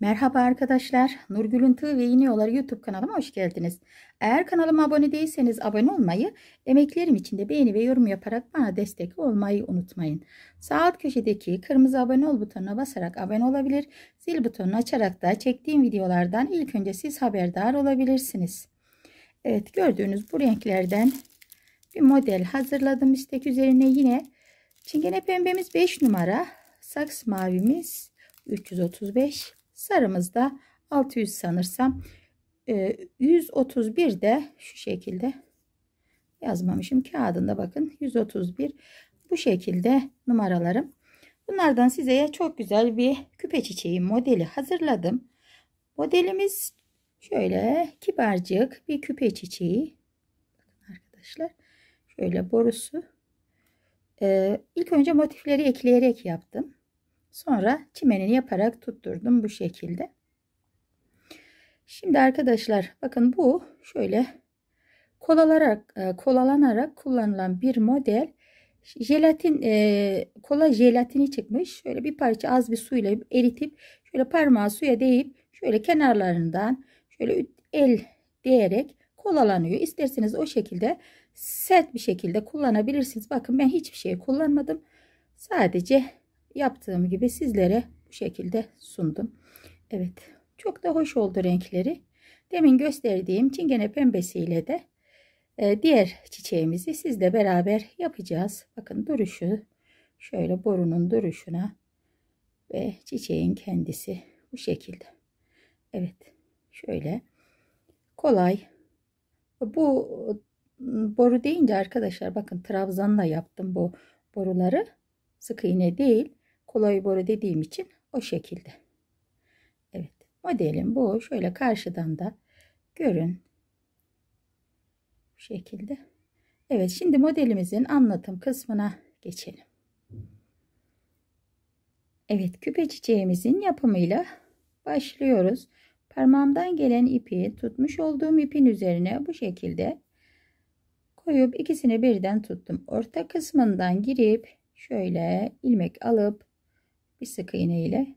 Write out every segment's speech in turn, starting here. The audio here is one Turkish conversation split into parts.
Merhaba arkadaşlar. Nurgül'ün Tığ ve Yeni Yolları YouTube kanalıma hoş geldiniz. Eğer kanalıma abone değilseniz abone olmayı, emeklerim için de beğeni ve yorum yaparak bana destek olmayı unutmayın. Sağ alt köşedeki kırmızı abone ol butonuna basarak abone olabilir, zil butonunu açarak da çektiğim videolardan ilk önce siz haberdar olabilirsiniz. Evet gördüğünüz bu renklerden bir model hazırladım. İstek üzerine yine çingene pembemiz 5 numara, saks mavimiz 335 Sarımızda 600 sanırsam. 131 e, de şu şekilde yazmamışım. Kağıdında bakın 131. Bu şekilde numaralarım. Bunlardan size çok güzel bir küpe çiçeği modeli hazırladım. Modelimiz şöyle kibarcık bir küpe çiçeği. Bakın arkadaşlar şöyle borusu. Ee, ilk önce motifleri ekleyerek yaptım. Sonra çimenini yaparak tutturdum bu şekilde. Şimdi arkadaşlar bakın bu şöyle kolalarak e, kolalanarak kullanılan bir model. Jelatin e, kola jelatini çıkmış. Şöyle bir parça az bir suyla eritip şöyle parmağı suya değip şöyle kenarlarından şöyle el diyerek kolalanıyor. İsterseniz o şekilde sert bir şekilde kullanabilirsiniz. Bakın ben hiçbir şey kullanmadım. Sadece yaptığım gibi sizlere bu şekilde sundum. Evet çok da hoş oldu renkleri. Demin gösterdiğim çingene pembesiyle de e, diğer çiçeğimizi sizle beraber yapacağız. Bakın duruşu şöyle borunun duruşuna ve çiçeğin kendisi bu şekilde. Evet şöyle kolay. Bu boru deyince arkadaşlar bakın trabzanla yaptım bu boruları. Sık iğne değil kolay boru dediğim için o şekilde. Evet modelim bu. Şöyle karşıdan da görün. Bu şekilde. Evet şimdi modelimizin anlatım kısmına geçelim. Evet küpe çiçeğimizin yapımıyla başlıyoruz. Parmağımdan gelen ipi tutmuş olduğum ipin üzerine bu şekilde koyup ikisini birden tuttum. Orta kısmından girip şöyle ilmek alıp bir sık iğne ile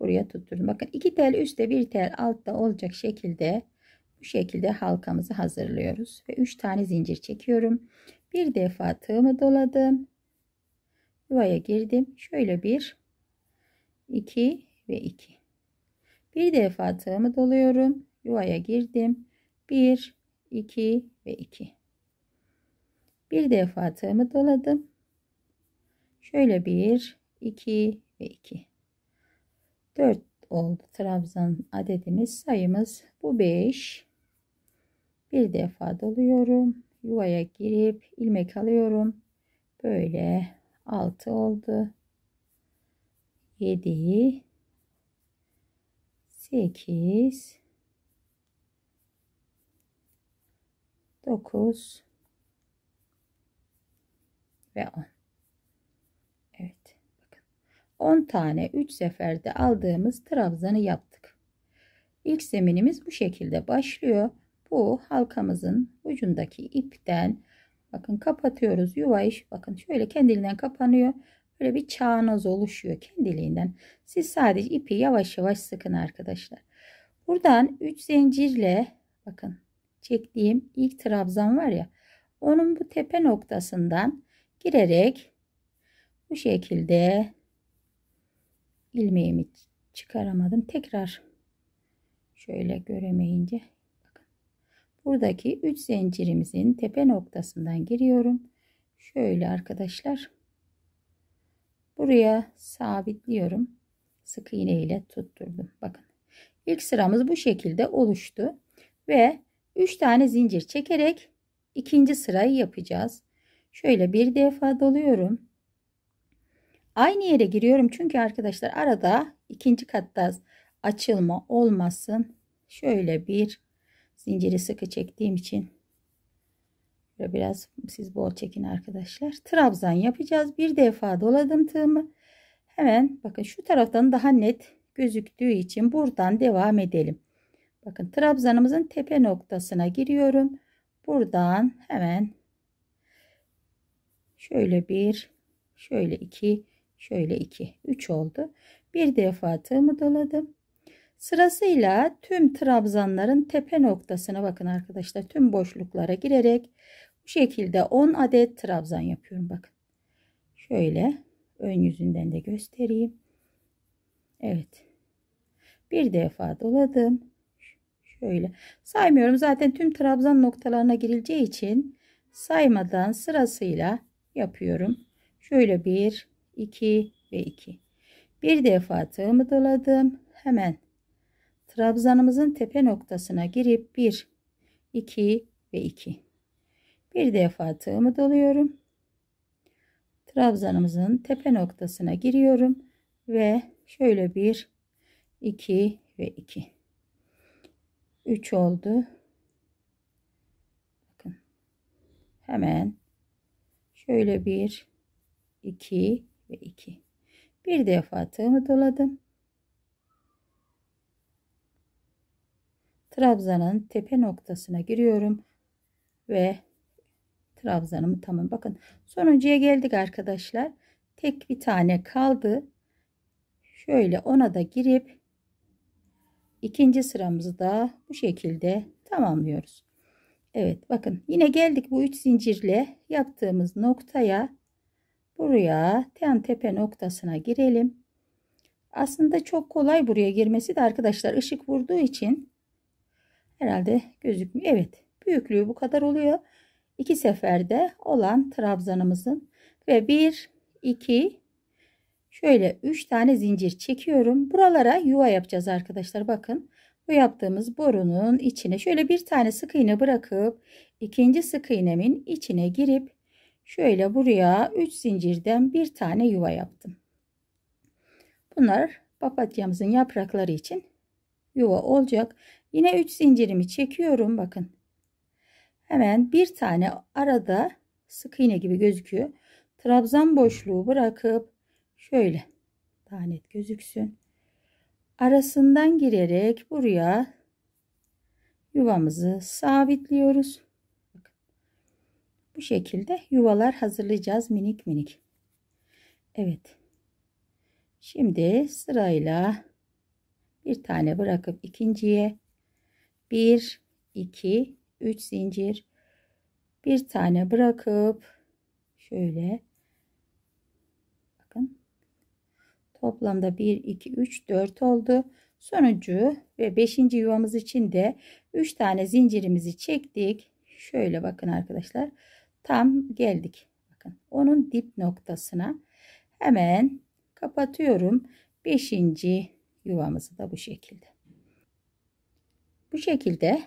buraya tutturun. Bakın iki tel üstte bir tel altta olacak şekilde bu şekilde halkamızı hazırlıyoruz ve 3 tane zincir çekiyorum. Bir defa tığımı doladım. Yuvaya girdim. Şöyle bir, iki ve iki. Bir defa tığımı doluyorum. Yuvaya girdim. Bir, iki ve iki. Bir defa tığımı doladım. Şöyle bir, iki ve 2. 4 oldu trabzan adedimiz sayımız bu 5. Bir defa doluyorum. Yuvaya girip ilmek alıyorum. Böyle 6 oldu. 7 8 9 ve 10 10 tane 3 seferde aldığımız trabzanı yaptık. İlk zeminimiz bu şekilde başlıyor. Bu halkamızın ucundaki ipten bakın kapatıyoruz yuvayı. Bakın şöyle kendiliğinden kapanıyor. Böyle bir çağnoz oluşuyor kendiliğinden. Siz sadece ipi yavaş yavaş sıkın arkadaşlar. Buradan 3 zincirle bakın çektiğim ilk trabzan var ya onun bu tepe noktasından girerek bu şekilde ilmeğimi çıkaramadım. Tekrar şöyle göremeyince Buradaki 3 zincirimizin tepe noktasından giriyorum. Şöyle arkadaşlar. Buraya sabitliyorum. Sık iğne ile tutturdum. Bakın. ilk sıramız bu şekilde oluştu ve 3 tane zincir çekerek ikinci sırayı yapacağız. Şöyle bir defa doluyorum. Aynı yere giriyorum çünkü arkadaşlar arada ikinci katta açılma olmasın. Şöyle bir zinciri sıkı çektiğim için biraz siz bol çekin arkadaşlar. Trabzan yapacağız. Bir defa doladım tığımı. Hemen bakın şu taraftan daha net gözüktüğü için buradan devam edelim. Bakın trabzanımızın tepe noktasına giriyorum. Buradan hemen şöyle bir şöyle iki Şöyle 2, 3 oldu. Bir defa tığımı doladım. Sırasıyla tüm trabzanların tepe noktasına bakın arkadaşlar. Tüm boşluklara girerek bu şekilde 10 adet trabzan yapıyorum. Bakın şöyle ön yüzünden de göstereyim. Evet. Bir defa doladım. Şöyle saymıyorum. Zaten tüm trabzan noktalarına girileceği için saymadan sırasıyla yapıyorum. Şöyle bir 2 ve 2. Bir defa tığımı doladım. Hemen trabzanımızın tepe noktasına girip 1, 2 ve 2. Bir defa tığımı doluyorum. Trabzanımızın tepe noktasına giriyorum ve şöyle 1, 2 ve 2. 3 oldu. Bakın. Hemen şöyle 1, 2 ve 2 bir defa tığımı doladım trabzanın tepe noktasına giriyorum ve trabzanımı tamam bakın sonuncuya geldik arkadaşlar tek bir tane kaldı şöyle ona da girip ikinci sıramızı da bu şekilde tamamlıyoruz Evet bakın yine geldik bu üç zincirle yaptığımız noktaya Buraya ten tepe noktasına girelim. Aslında çok kolay buraya girmesi de arkadaşlar ışık vurduğu için herhalde gözükmüyor. Evet büyüklüğü bu kadar oluyor. İki seferde olan trabzanımızın ve bir iki şöyle üç tane zincir çekiyorum. Buralara yuva yapacağız arkadaşlar bakın. Bu yaptığımız borunun içine şöyle bir tane sık iğne bırakıp ikinci sık iğnemin içine girip Şöyle buraya 3 zincirden bir tane yuva yaptım. Bunlar papatyamızın yaprakları için yuva olacak. Yine 3 zincirimi çekiyorum bakın. Hemen bir tane arada sık iğne gibi gözüküyor. Trabzan boşluğu bırakıp şöyle daha net gözüksün. Arasından girerek buraya yuvamızı sabitliyoruz. Bu şekilde yuvalar hazırlayacağız minik minik. Evet. Şimdi sırayla bir tane bırakıp ikinciye 1 2 3 zincir bir tane bırakıp şöyle bakın toplamda 1 2 3 4 oldu Sonucu ve 5. yuvamız için de 3 tane zincirimizi çektik şöyle bakın arkadaşlar tam geldik. Bakın onun dip noktasına hemen kapatıyorum. Beşinci yuvamızı da bu şekilde. Bu şekilde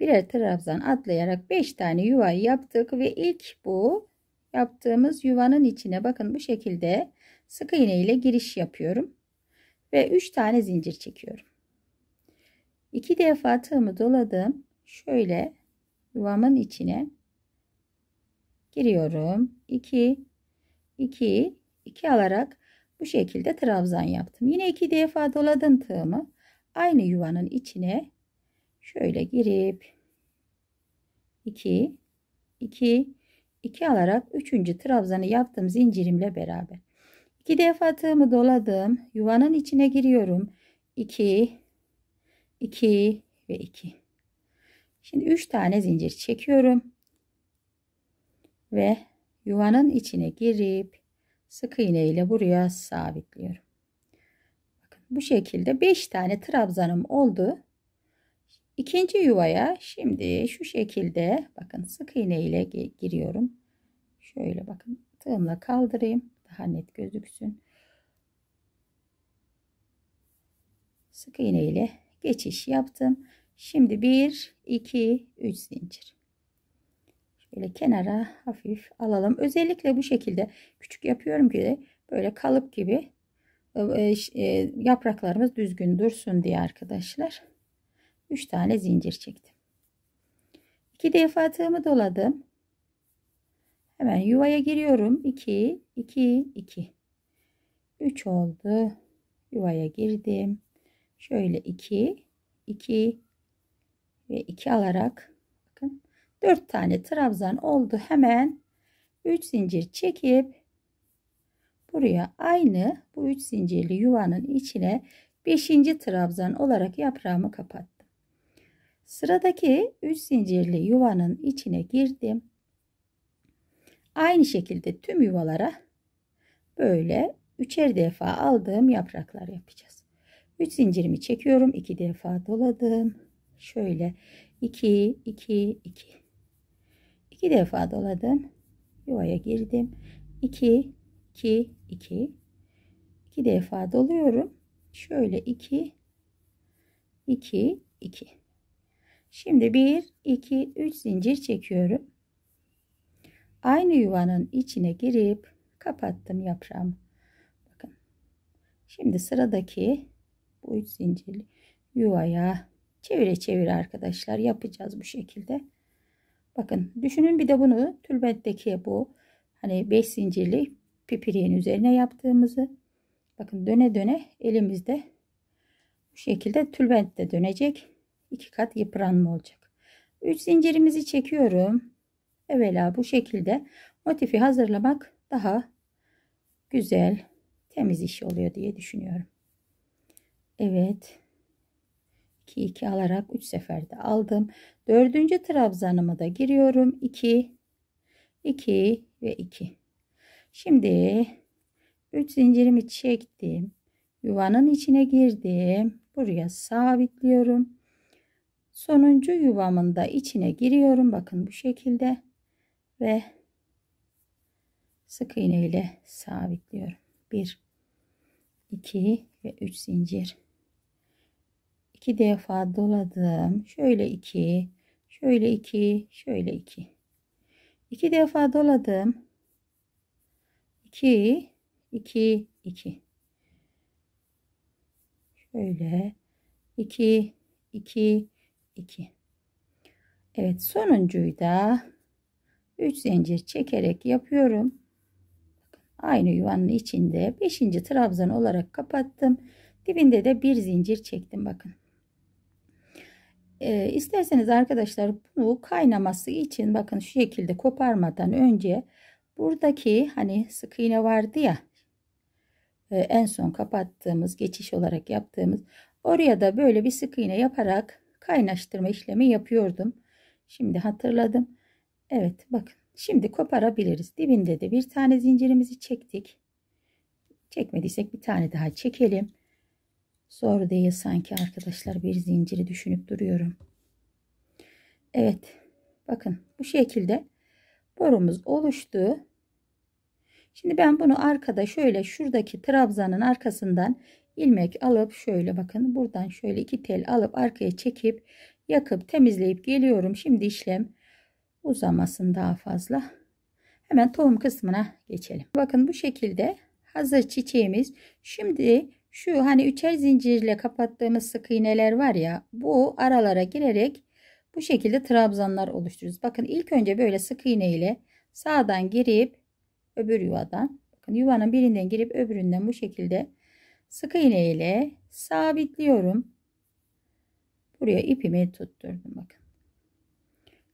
birer trabzan atlayarak beş tane yuva yaptık ve ilk bu yaptığımız yuvanın içine bakın bu şekilde sık iğne ile giriş yapıyorum ve üç tane zincir çekiyorum. İki defa tığımı doladım. Şöyle yuvamın içine giriyorum. 2 2 2 alarak bu şekilde trabzan yaptım. Yine iki defa doladım tığımı. Aynı yuvanın içine şöyle girip 2 2 2 alarak 3. trabzanı yaptım zincirimle beraber. 2 defa tığımı doladım. Yuvanın içine giriyorum. 2 2 ve 2. Şimdi 3 tane zincir çekiyorum ve yuvanın içine girip sık iğne ile buraya sabitliyorum. Bakın bu şekilde 5 tane trabzanım oldu. İkinci yuvaya şimdi şu şekilde bakın sık iğne ile giriyorum. Şöyle bakın tığımla kaldırayım daha net gözüksün. Sık iğne ile geçiş yaptım. Şimdi 1 2 3 zincir. Böyle kenara hafif alalım. Özellikle bu şekilde küçük yapıyorum ki böyle kalıp gibi e, e, e, yapraklarımız düzgün dursun diye arkadaşlar. 3 tane zincir çektim. 2 defa tığımı doladım. Hemen yuvaya giriyorum. 2, 2, 2. 3 oldu. Yuvaya girdim. Şöyle 2, 2 ve 2 alarak 4 tane trabzan oldu. Hemen 3 zincir çekip buraya aynı bu 3 zincirli yuvanın içine 5. trabzan olarak yaprağımı kapattım. Sıradaki 3 zincirli yuvanın içine girdim. Aynı şekilde tüm yuvalara böyle üçer defa aldığım yapraklar yapacağız. 3 zincirimi çekiyorum. 2 defa doladım. Şöyle 2 2 2 2 defa doladım. Yuvaya girdim. 2 2 2 2 defa doluyorum. Şöyle 2 2 2 Şimdi 1 2 3 zincir çekiyorum. Aynı yuvanın içine girip kapattım yaprağımı. Bakın. Şimdi sıradaki bu 3 zincirli yuvaya çevire çevir arkadaşlar yapacağız bu şekilde. Bakın düşünün bir de bunu tülbentteki bu hani 5 zincirli pipiriğin üzerine yaptığımızı. Bakın döne döne elimizde bu şekilde tülbent de dönecek. 2 kat yıpranma olacak. 3 zincirimizi çekiyorum. Evvela bu şekilde motifi hazırlamak daha güzel, temiz iş oluyor diye düşünüyorum. Evet. 2 2 alarak 3 seferde aldım. 4. trabzanımı da giriyorum. 2 2 ve 2. Şimdi 3 zincirimi çektim. Yuvanın içine girdim. Buraya sabitliyorum. Sonuncu yuvamın da içine giriyorum. Bakın bu şekilde. Ve sık iğne ile sabitliyorum. 1 2 ve 3 zincir iki defa doladım. Şöyle iki, şöyle iki, şöyle iki. İki defa doladım. İki, iki, iki. Şöyle iki, iki, iki. Evet sonuncuyu da 3 zincir çekerek yapıyorum. Aynı yuvanın içinde 5. trabzan olarak kapattım. Dibinde de bir zincir çektim bakın. E, isterseniz arkadaşlar bunu kaynaması için bakın şu şekilde koparmadan önce buradaki hani sık iğne vardı ya e, en son kapattığımız geçiş olarak yaptığımız oraya da böyle bir sık iğne yaparak kaynaştırma işlemi yapıyordum. Şimdi hatırladım. Evet bakın şimdi koparabiliriz. Dibinde de bir tane zincirimizi çektik. Çekmediysek bir tane daha çekelim. Zor değil sanki arkadaşlar bir zinciri düşünüp duruyorum. Evet bakın bu şekilde borumuz oluştu. Şimdi ben bunu arkada şöyle şuradaki trabzanın arkasından ilmek alıp şöyle bakın buradan şöyle iki tel alıp arkaya çekip yakıp temizleyip geliyorum. Şimdi işlem uzamasın daha fazla. Hemen tohum kısmına geçelim. Bakın bu şekilde hazır çiçeğimiz. Şimdi şu hani üçer zincirle kapattığımız sık iğneler var ya bu aralara girerek bu şekilde trabzanlar oluştururuz. Bakın ilk önce böyle sık iğne ile sağdan girip öbür yuvadan bakın yuvanın birinden girip öbüründen bu şekilde sık iğne ile sabitliyorum. Buraya ipimi tutturdum bakın.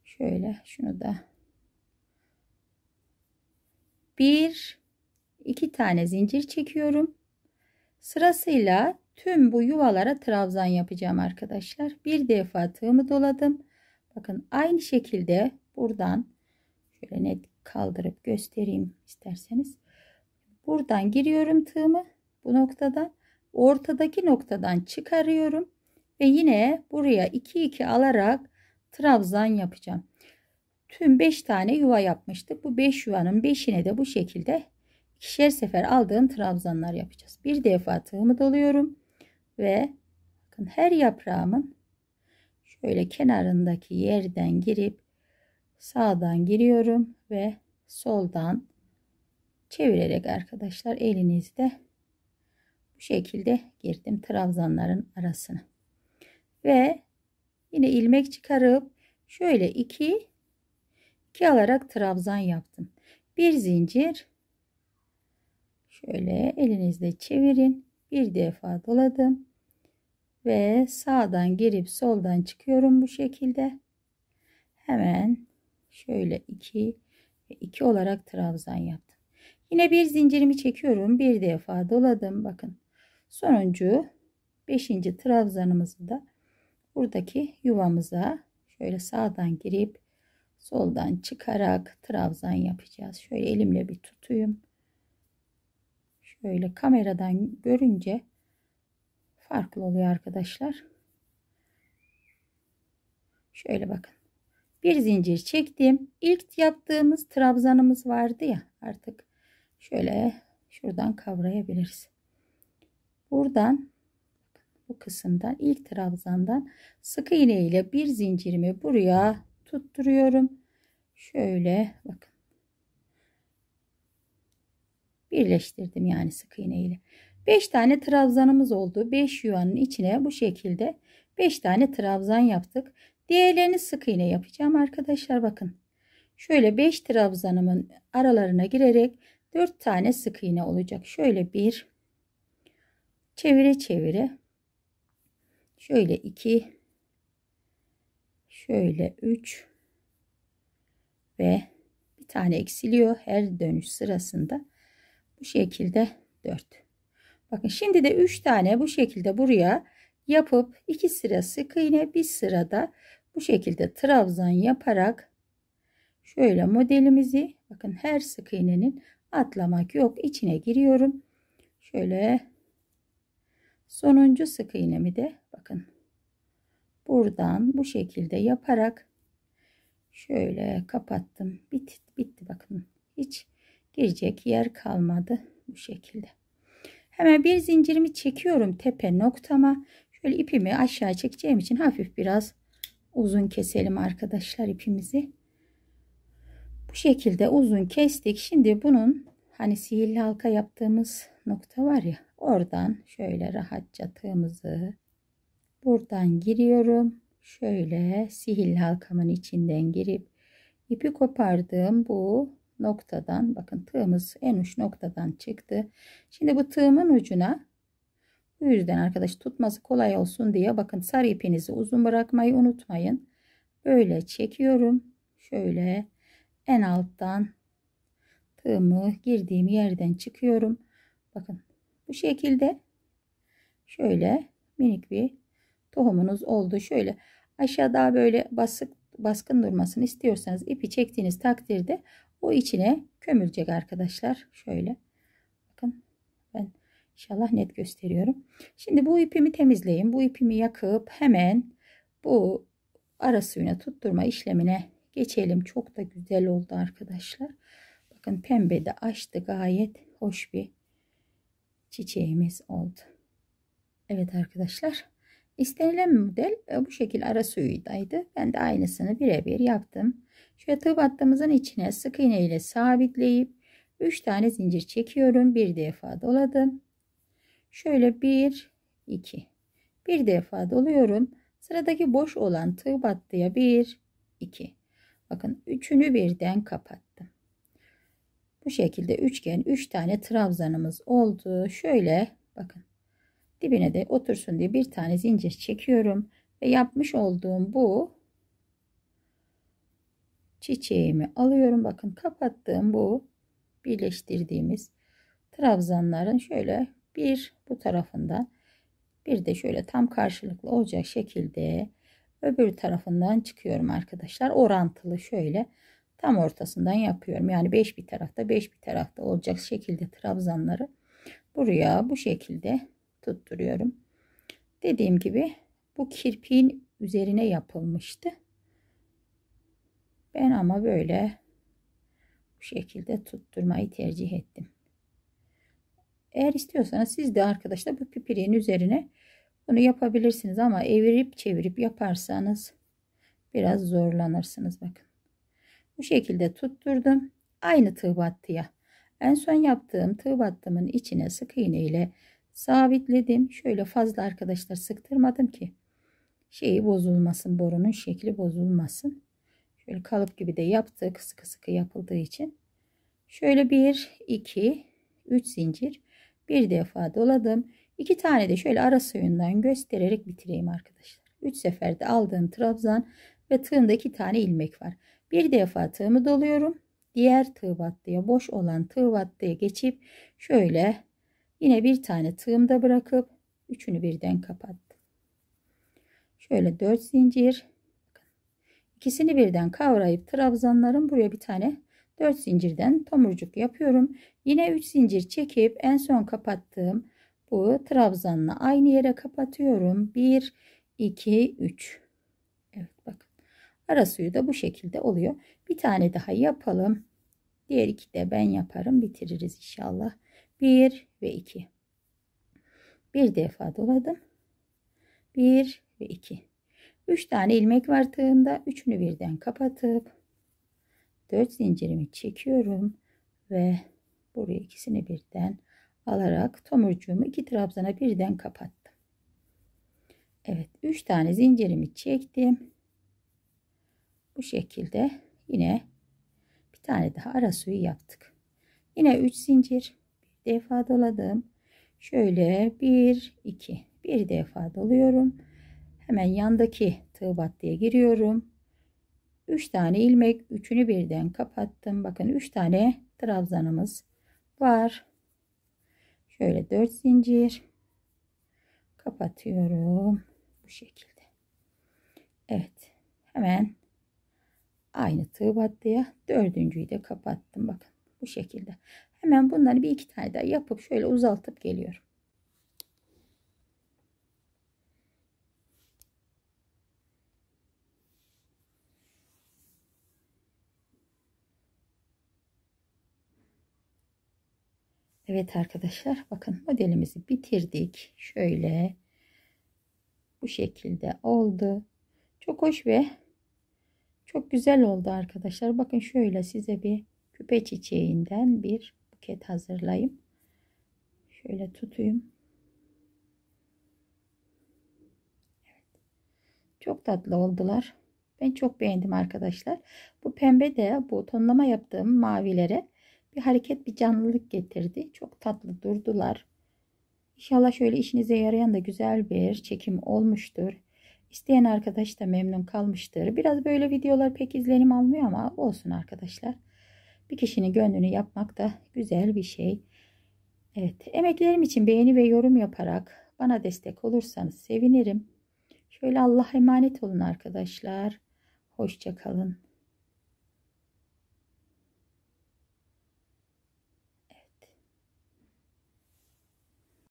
Şöyle şunu da bir iki tane zincir çekiyorum. Sırasıyla tüm bu yuvalara trabzan yapacağım arkadaşlar. Bir defa tığımı doladım. Bakın aynı şekilde buradan şöyle net kaldırıp göstereyim isterseniz. Buradan giriyorum tığımı bu noktada Ortadaki noktadan çıkarıyorum ve yine buraya 2 2 alarak trabzan yapacağım. Tüm 5 tane yuva yapmıştık. Bu 5 beş yuvanın 5'ine de bu şekilde ikişer sefer aldığım trabzanlar yapacağız. Bir defa tığımı doluyorum ve bakın her yaprağımın şöyle kenarındaki yerden girip sağdan giriyorum ve soldan çevirerek arkadaşlar elinizde bu şekilde girdim trabzanların arasına. Ve yine ilmek çıkarıp şöyle iki iki alarak trabzan yaptım. Bir zincir Şöyle elinizle çevirin. Bir defa doladım. Ve sağdan girip soldan çıkıyorum bu şekilde. Hemen şöyle 2 ve 2 olarak trabzan yaptım. Yine bir zincirimi çekiyorum. Bir defa doladım. Bakın sonuncu 5. trabzanımızı da buradaki yuvamıza şöyle sağdan girip soldan çıkarak trabzan yapacağız. Şöyle elimle bir tutayım. Şöyle kameradan görünce farklı oluyor arkadaşlar. Şöyle bakın. Bir zincir çektim. İlk yaptığımız trabzanımız vardı ya artık şöyle şuradan kavrayabiliriz. Buradan bu kısımdan ilk trabzandan sık iğne ile bir zincirimi buraya tutturuyorum. Şöyle bakın birleştirdim yani sık iğne ile. 5 tane trabzanımız oldu. 5 yuvanın içine bu şekilde 5 tane trabzan yaptık. Diğerlerini sık iğne yapacağım arkadaşlar bakın. Şöyle 5 trabzanımın aralarına girerek 4 tane sık iğne olacak. Şöyle 1 çevire çevire şöyle 2 şöyle 3 ve bir tane eksiliyor her dönüş sırasında bu şekilde 4. Bakın şimdi de 3 tane bu şekilde buraya yapıp 2 sıra sık iğne bir sırada bu şekilde trabzan yaparak şöyle modelimizi bakın her sık iğnenin atlamak yok içine giriyorum. Şöyle sonuncu sık iğnemi de bakın buradan bu şekilde yaparak şöyle kapattım. Bitti bitti bakın. Hiç girecek yer kalmadı bu şekilde. Hemen bir zincirimi çekiyorum tepe noktama. Şöyle ipimi aşağı çekeceğim için hafif biraz uzun keselim arkadaşlar ipimizi. Bu şekilde uzun kestik. Şimdi bunun hani sihirli halka yaptığımız nokta var ya oradan şöyle rahatça tığımızı buradan giriyorum. Şöyle sihirli halkamın içinden girip ipi kopardığım bu noktadan bakın tığımız en uç noktadan çıktı. Şimdi bu tığımın ucuna bu yüzden arkadaş tutması kolay olsun diye bakın sarı ipinizi uzun bırakmayı unutmayın. Böyle çekiyorum. Şöyle en alttan tığımı girdiğim yerden çıkıyorum. Bakın bu şekilde şöyle minik bir tohumunuz oldu. Şöyle aşağıda böyle basık baskın durmasını istiyorsanız ipi çektiğiniz takdirde o içine kömülecek arkadaşlar. Şöyle. Bakın ben inşallah net gösteriyorum. Şimdi bu ipimi temizleyin. Bu ipimi yakıp hemen bu ara suyuna tutturma işlemine geçelim. Çok da güzel oldu arkadaşlar. Bakın pembe de açtı. Gayet hoş bir çiçeğimiz oldu. Evet arkadaşlar. istenilen model e, bu şekil ara suyudaydı. Ben de aynısını birebir yaptım. Şöyle tığ battığımızın içine sık iğne ile sabitleyip 3 tane zincir çekiyorum. Bir defa doladım. Şöyle 1 2 bir defa doluyorum. Sıradaki boş olan tığ battıya 1 2 Bakın üçünü birden kapattım. Bu şekilde üçgen 3 üç tane trabzanımız oldu. Şöyle bakın dibine de otursun diye bir tane zincir çekiyorum ve yapmış olduğum bu çiçeğimi alıyorum. Bakın kapattığım bu birleştirdiğimiz trabzanların şöyle bir bu tarafından bir de şöyle tam karşılıklı olacak şekilde öbür tarafından çıkıyorum arkadaşlar. Orantılı şöyle tam ortasından yapıyorum. Yani 5 bir tarafta 5 bir tarafta olacak şekilde trabzanları buraya bu şekilde tutturuyorum. Dediğim gibi bu kirpiğin üzerine yapılmıştı. Ben ama böyle bu şekilde tutturmayı tercih ettim. Eğer istiyorsanız siz de arkadaşlar bu pipirin üzerine bunu yapabilirsiniz ama evirip çevirip yaparsanız biraz zorlanırsınız bakın. Bu şekilde tutturdum. Aynı tığ battıya. En son yaptığım tığ battımın içine sık iğne ile sabitledim. Şöyle fazla arkadaşlar sıktırmadım ki şeyi bozulmasın, borunun şekli bozulmasın. Böyle kalıp gibi de yaptık. Sıkı sıkı yapıldığı için. Şöyle bir, iki, üç zincir. Bir defa doladım. İki tane de şöyle ara soyundan göstererek bitireyim arkadaşlar. Üç seferde aldığım trabzan ve tığımda iki tane ilmek var. Bir defa tığımı doluyorum. Diğer tığ battıya boş olan tığ battıya geçip şöyle yine bir tane tığımda bırakıp üçünü birden kapattım. Şöyle 4 zincir İkisini birden kavrayıp trabzanların buraya bir tane 4 zincirden tomurcuk yapıyorum. Yine 3 zincir çekip en son kapattığım bu trabzanla aynı yere kapatıyorum. 1 2 3. Evet bakın. Ara suyu da bu şekilde oluyor. Bir tane daha yapalım. Diğer iki de ben yaparım. Bitiririz inşallah. 1 ve 2. Bir defa doladım. 1 ve 2. 3 tane ilmek var tığımda. Üçünü birden kapatıp 4 zincirimi çekiyorum ve buraya ikisini birden alarak tomurcuğumu iki trabzana birden kapattım. Evet 3 tane zincirimi çektim. Bu şekilde yine bir tane daha ara suyu yaptık. Yine 3 zincir bir defa doladım. Şöyle 1 2 bir defa doluyorum Hemen yandaki tığ battıya giriyorum. 3 tane ilmek, üçünü birden kapattım. Bakın 3 tane trabzanımız var. Şöyle 4 zincir kapatıyorum bu şekilde. Evet. Hemen aynı tığ battıya dördüncüyü de kapattım. Bakın bu şekilde. Hemen bunları bir iki tane daha yapıp şöyle uzaltıp geliyorum. Evet arkadaşlar bakın modelimizi bitirdik. Şöyle bu şekilde oldu. Çok hoş ve çok güzel oldu arkadaşlar. Bakın şöyle size bir küpe çiçeğinden bir buket hazırlayayım. Şöyle tutayım. Evet. Çok tatlı oldular. Ben çok beğendim arkadaşlar. Bu pembe de bu tonlama yaptığım mavilere bir hareket bir canlılık getirdi. Çok tatlı durdular. İnşallah şöyle işinize yarayan da güzel bir çekim olmuştur. İsteyen arkadaş da memnun kalmıştır. Biraz böyle videolar pek izlenim almıyor ama olsun arkadaşlar. Bir kişinin gönlünü yapmak da güzel bir şey. Evet emeklerim için beğeni ve yorum yaparak bana destek olursanız sevinirim. Şöyle Allah'a emanet olun arkadaşlar. Hoşçakalın.